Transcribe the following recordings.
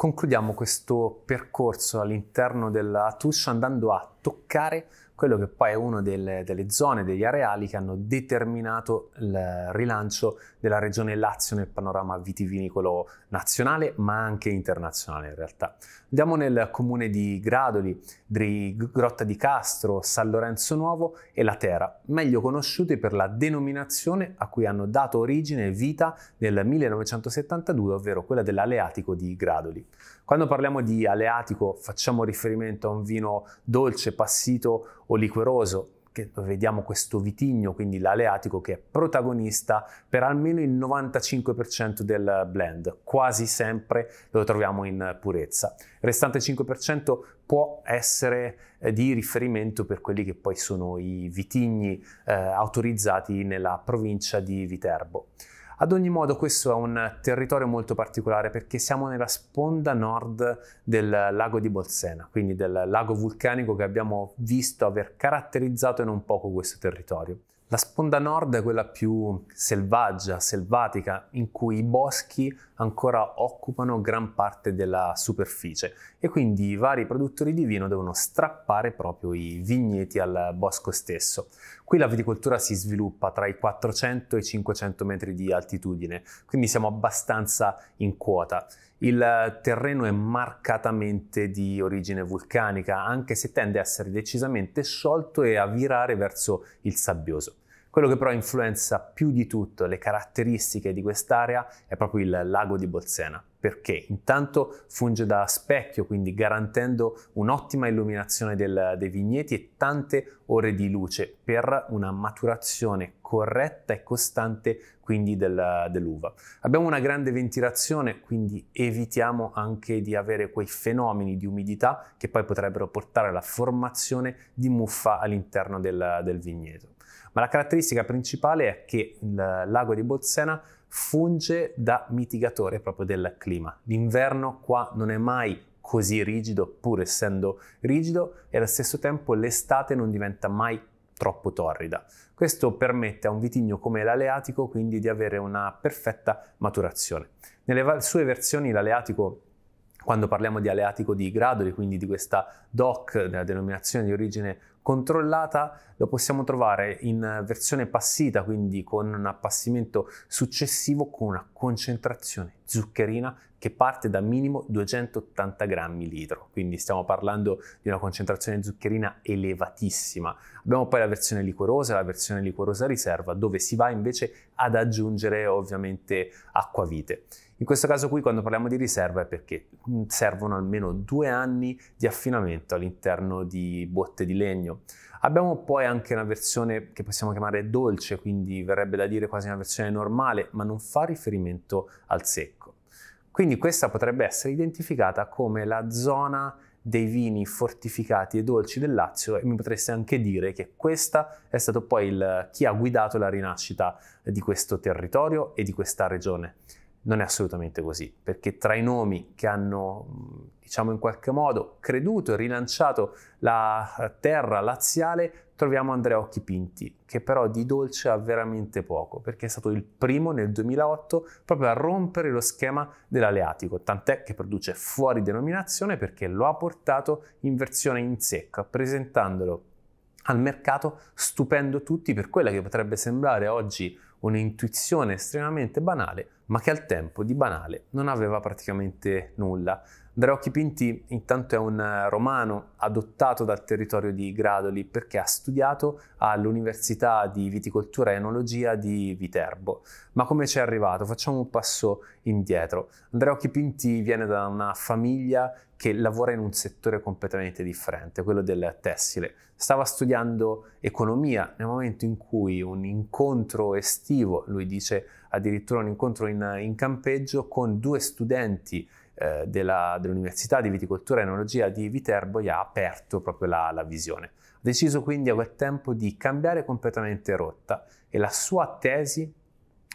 concludiamo questo percorso all'interno della Touche andando a toccare quello che poi è una delle, delle, zone, degli areali che hanno determinato il rilancio della regione Lazio nel panorama vitivinicolo nazionale, ma anche internazionale in realtà. Andiamo nel comune di Gradoli, di Grotta di Castro, San Lorenzo Nuovo e La Terra, meglio conosciute per la denominazione a cui hanno dato origine e vita nel 1972, ovvero quella dell'Aleatico di Gradoli. Quando parliamo di Aleatico facciamo riferimento a un vino dolce, passito liquoroso, che vediamo questo vitigno, quindi l'aleatico, che è protagonista per almeno il 95% del blend, quasi sempre lo troviamo in purezza. Il restante 5% può essere eh, di riferimento per quelli che poi sono i vitigni eh, autorizzati nella provincia di Viterbo. Ad ogni modo questo è un territorio molto particolare perché siamo nella sponda nord del lago di Bolsena, quindi del lago vulcanico che abbiamo visto aver caratterizzato in un poco questo territorio. La sponda nord è quella più selvaggia, selvatica, in cui i boschi ancora occupano gran parte della superficie e quindi i vari produttori di vino devono strappare proprio i vigneti al bosco stesso. Qui la viticoltura si sviluppa tra i 400 e i 500 metri di altitudine, quindi siamo abbastanza in quota. Il terreno è marcatamente di origine vulcanica, anche se tende a essere decisamente sciolto e a virare verso il sabbioso. Quello che però influenza più di tutto le caratteristiche di quest'area è proprio il lago di Bolsena. Perché? Intanto funge da specchio, quindi garantendo un'ottima illuminazione del, dei vigneti e tante ore di luce per una maturazione corretta e costante quindi del, dell'uva. Abbiamo una grande ventilazione, quindi evitiamo anche di avere quei fenomeni di umidità che poi potrebbero portare alla formazione di muffa all'interno del, del vigneto. Ma la caratteristica principale è che il lago di Bolsena funge da mitigatore proprio del clima. L'inverno qua non è mai così rigido, pur essendo rigido, e allo stesso tempo l'estate non diventa mai troppo torrida. Questo permette a un vitigno come l'aleatico quindi di avere una perfetta maturazione. Nelle sue versioni l'aleatico quando parliamo di aleatico di Gradoli, quindi di questa DOC, della denominazione di origine controllata, lo possiamo trovare in versione passita, quindi con un appassimento successivo con una concentrazione zuccherina che parte da minimo 280 grammi litro, quindi stiamo parlando di una concentrazione zuccherina elevatissima. Abbiamo poi la versione liquorosa, la versione liquorosa riserva, dove si va invece ad aggiungere ovviamente acquavite. In questo caso qui quando parliamo di riserva è perché mm, servono almeno due anni di affinamento all'interno di botte di legno. Abbiamo poi anche una versione che possiamo chiamare dolce, quindi verrebbe da dire quasi una versione normale, ma non fa riferimento al secco. Quindi questa potrebbe essere identificata come la zona dei vini fortificati e dolci del Lazio e mi potreste anche dire che questa è stato poi il, chi ha guidato la rinascita di questo territorio e di questa regione. Non è assolutamente così, perché tra i nomi che hanno, diciamo in qualche modo, creduto e rilanciato la terra laziale, troviamo Andrea Occhi Pinti, che però di dolce ha veramente poco, perché è stato il primo nel 2008 proprio a rompere lo schema dell'aleatico, tant'è che produce fuori denominazione perché lo ha portato in versione in secca, presentandolo al mercato, stupendo tutti per quella che potrebbe sembrare oggi un'intuizione estremamente banale, ma che al tempo di banale non aveva praticamente nulla. Drauchi Pinti intanto è un eh, romano adottato dal territorio di Gradoli perché ha studiato all'Università di Viticoltura e Enologia di Viterbo. Ma come ci è arrivato? Facciamo un passo indietro. Drauchi Pinti viene da una famiglia che lavora in un settore completamente differente, quello del tessile. Stava studiando economia nel momento in cui un incontro estivo, lui dice addirittura un incontro in, in campeggio, con due studenti eh, della, dell'Università di Viticoltura e Enologia di Viterbo gli ha aperto proprio la, la visione. Ha deciso quindi a quel tempo di cambiare completamente rotta e la sua tesi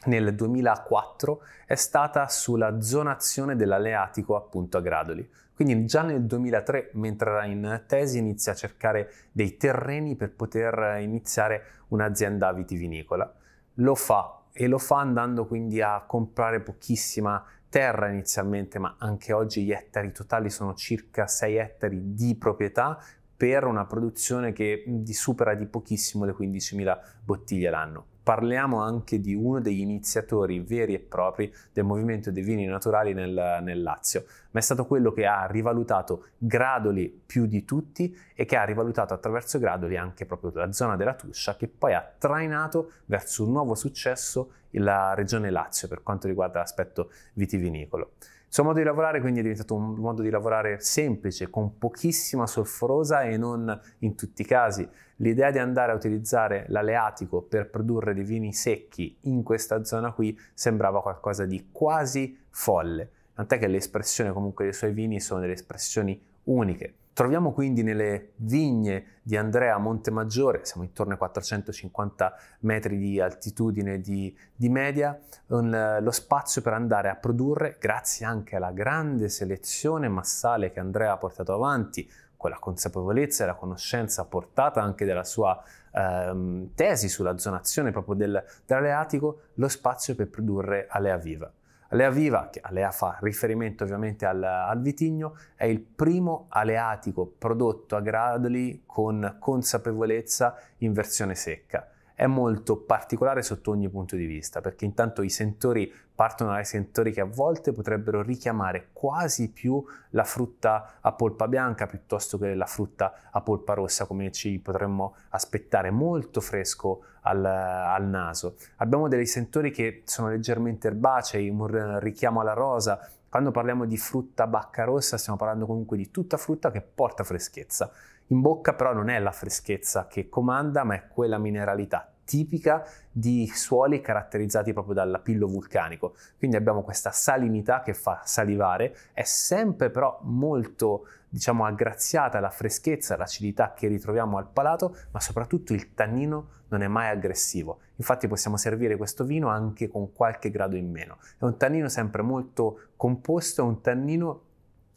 nel 2004 è stata sulla zonazione dell'Aleatico appunto a Gradoli. Quindi già nel 2003, mentre era in tesi, inizia a cercare dei terreni per poter iniziare un'azienda vitivinicola. Lo fa e lo fa andando quindi a comprare pochissima terra inizialmente, ma anche oggi gli ettari totali sono circa 6 ettari di proprietà per una produzione che supera di pochissimo le 15.000 bottiglie l'anno parliamo anche di uno degli iniziatori veri e propri del movimento dei vini naturali nel, nel, Lazio, ma è stato quello che ha rivalutato Gradoli più di tutti e che ha rivalutato attraverso Gradoli anche proprio la zona della Tuscia, che poi ha trainato verso un nuovo successo la regione Lazio per quanto riguarda l'aspetto vitivinicolo. Il suo modo di lavorare quindi è diventato un modo di lavorare semplice, con pochissima solforosa e non in tutti i casi. L'idea di andare a utilizzare l'aleatico per produrre dei vini secchi in questa zona qui sembrava qualcosa di quasi folle, tant'è che le espressioni comunque dei suoi vini sono delle espressioni uniche. Troviamo quindi nelle vigne di Andrea Montemaggiore, siamo intorno ai 450 metri di altitudine di, di media, un, lo spazio per andare a produrre, grazie anche alla grande selezione massale che Andrea ha portato avanti, con la consapevolezza e la conoscenza portata anche dalla sua ehm, tesi sulla zonazione proprio del, dell'aleatico, lo spazio per produrre alea viva. Alea Viva, che Alea fa riferimento ovviamente al, al vitigno, è il primo aleatico prodotto a gradoli con consapevolezza in versione secca è molto particolare sotto ogni punto di vista, perché intanto i sentori partono dai sentori che a volte potrebbero richiamare quasi più la frutta a polpa bianca piuttosto che la frutta a polpa rossa, come ci potremmo aspettare, molto fresco al, al naso. Abbiamo dei sentori che sono leggermente erbacei, un richiamo alla rosa. Quando parliamo di frutta bacca rossa stiamo parlando comunque di tutta frutta che porta freschezza. In bocca però non è la freschezza che comanda, ma è quella mineralità tipica di suoli caratterizzati proprio dall'apillo vulcanico. Quindi abbiamo questa salinità che fa salivare, è sempre però molto diciamo aggraziata la freschezza, l'acidità che ritroviamo al palato, ma soprattutto il tannino non è mai aggressivo. Infatti possiamo servire questo vino anche con qualche grado in meno. È un tannino sempre molto composto, è un tannino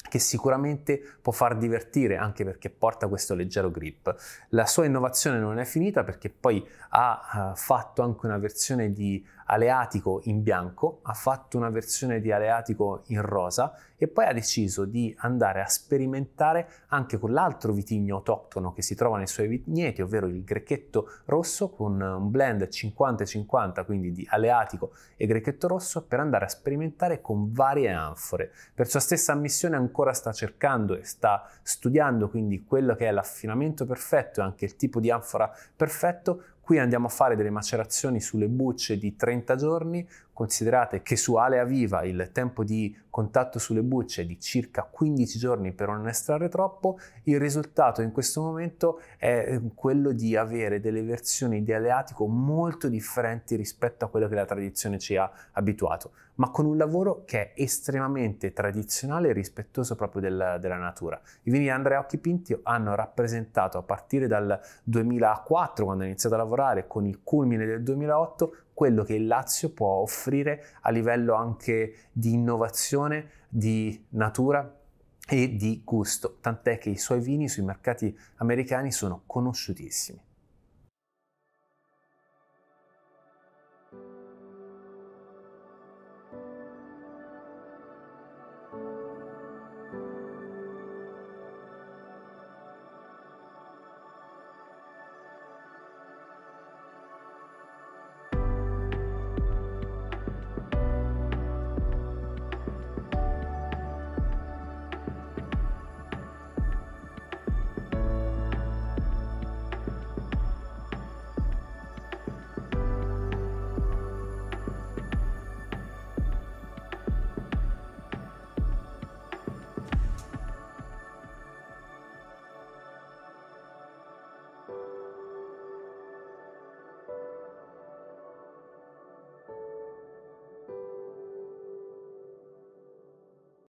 che sicuramente può far divertire anche perché porta questo leggero grip. La sua innovazione non è finita perché poi ha eh, fatto anche una versione di Aleatico in bianco, ha fatto una versione di Aleatico in rosa e poi ha deciso di andare a sperimentare anche con l'altro vitigno autoctono che si trova nei suoi vigneti, ovvero il grechetto rosso, con un blend 50-50, quindi di Aleatico e grechetto rosso, per andare a sperimentare con varie anfore. Per sua stessa ammissione ancora sta cercando e sta studiando quindi quello che è l'affinamento perfetto e anche il tipo di anfora perfetto, Qui andiamo a fare delle macerazioni sulle bucce di 30 giorni Considerate che su Alea Viva il tempo di contatto sulle bucce è di circa 15 giorni per non estrarre troppo, il risultato in questo momento è eh, quello di avere delle versioni di aleatico molto differenti rispetto a quello che la tradizione ci ha abituato, ma con un lavoro che è estremamente tradizionale e rispettoso proprio della, della natura. I vini di Andrea Occhi Pinti hanno rappresentato a partire dal 2004, quando ha iniziato a lavorare, con il culmine del 2008, quello che il Lazio può offrire a livello anche di innovazione, di natura e di gusto, tant'è che i suoi vini sui mercati americani sono conosciutissimi.